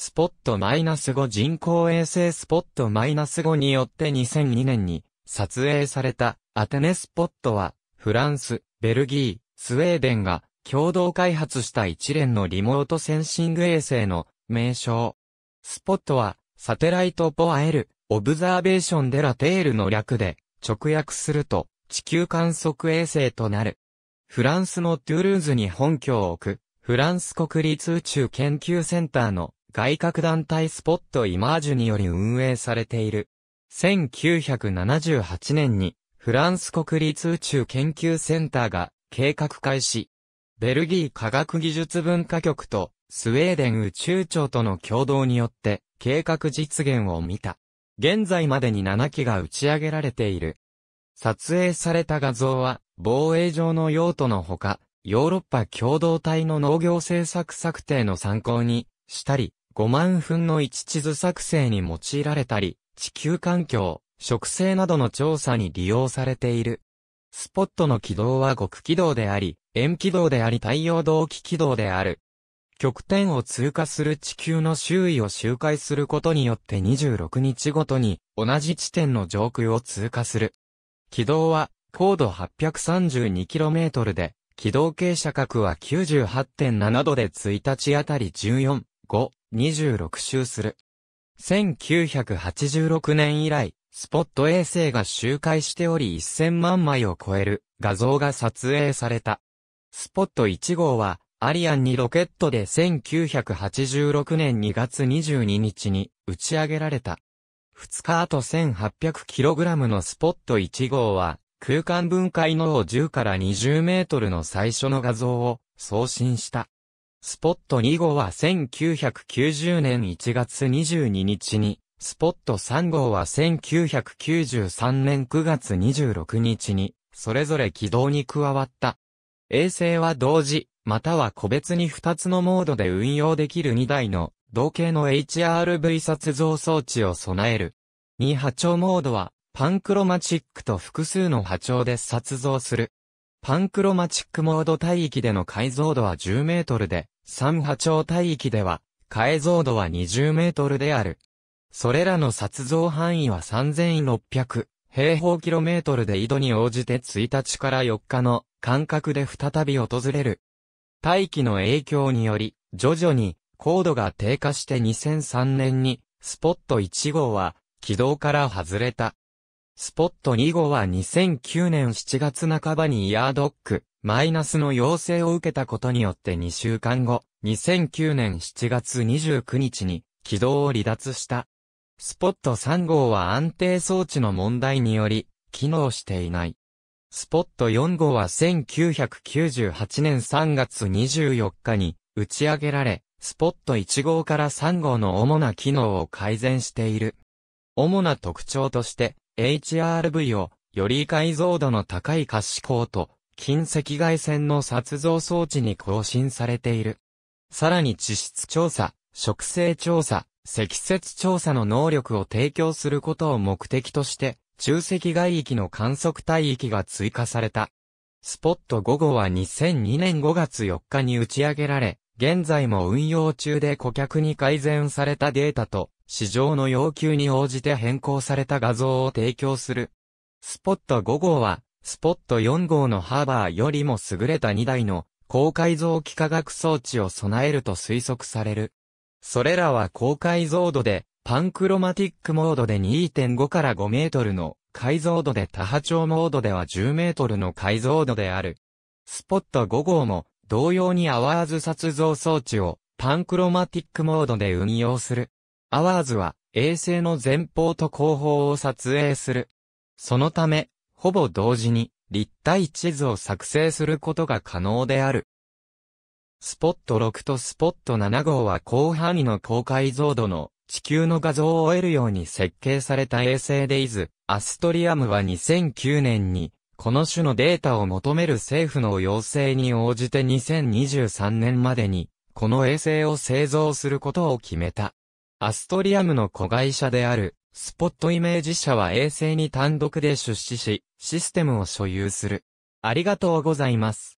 スポットマイナス -5 人工衛星スポットマイナス -5 によって2002年に撮影されたアテネスポットはフランス、ベルギー、スウェーデンが共同開発した一連のリモートセンシング衛星の名称。スポットはサテライトポアエル、オブザーベーションデラテールの略で直訳すると地球観測衛星となる。フランスのトゥールーズに本拠を置く、フランス国立宇宙研究センターの外郭団体スポットイマージュにより運営されている。1978年にフランス国立宇宙研究センターが計画開始。ベルギー科学技術文化局とスウェーデン宇宙庁との共同によって計画実現を見た。現在までに7機が打ち上げられている。撮影された画像は防衛上の用途のほか、ヨーロッパ共同体の農業政策策定の参考にしたり、5万分の1地図作成に用いられたり、地球環境、植生などの調査に利用されている。スポットの軌道は極軌道であり、円軌道であり太陽同期軌道である。極点を通過する地球の周囲を周回することによって26日ごとに同じ地点の上空を通過する。軌道は高度 832km で、軌道傾斜角は98.7度で1日あたり14、5 26周する。1986年以来、スポット衛星が周回しており1000万枚を超える画像が撮影された。スポット1号は、アリアンにロケットで1986年2月22日に打ち上げられた。2日後 1800kg のスポット1号は、空間分解の10から20メートルの最初の画像を送信した。スポット2号は1990年1月22日に、スポット3号は1993年9月26日に、それぞれ軌道に加わった。衛星は同時、または個別に2つのモードで運用できる2台の、同型の HRV 撮像装置を備える。2波長モードは、パンクロマチックと複数の波長で撮像する。パンクロマチックモード帯域での解像度は10メートルで、三波長帯域では、解像度は20メートルである。それらの撮像範囲は3600平方キロメートルで緯度に応じて1日から4日の間隔で再び訪れる。大気の影響により、徐々に高度が低下して2003年にスポット1号は軌道から外れた。スポット2号は2009年7月半ばにイヤードック、マイナスの要請を受けたことによって2週間後、2009年7月29日に軌道を離脱した。スポット3号は安定装置の問題により、機能していない。スポット4号は1998年3月24日に打ち上げられ、スポット1号から3号の主な機能を改善している。主な特徴として、HRV をより解像度の高い可視光と近赤外線の撮像装置に更新されている。さらに地質調査、植生調査、積雪調査の能力を提供することを目的として、中赤外域の観測帯域が追加された。スポット5号は2002年5月4日に打ち上げられ、現在も運用中で顧客に改善されたデータと市場の要求に応じて変更された画像を提供する。スポット5号は、スポット4号のハーバーよりも優れた2台の高解像機化学装置を備えると推測される。それらは高解像度で、パンクロマティックモードで2.5から5メートルの解像度で多波長モードでは10メートルの解像度である。スポット5号も同様にアワーズ撮像装置をパンクロマティックモードで運用する。アワーズは衛星の前方と後方を撮影する。そのため、ほぼ同時に立体地図を作成することが可能である。スポット6とスポット7号は広範囲の高解像度の地球の画像を得るように設計された衛星でイズ、アストリアムは2009年に、この種のデータを求める政府の要請に応じて2023年までに、この衛星を製造することを決めた。アストリアムの子会社である、スポットイメージ社は衛星に単独で出資し、システムを所有する。ありがとうございます。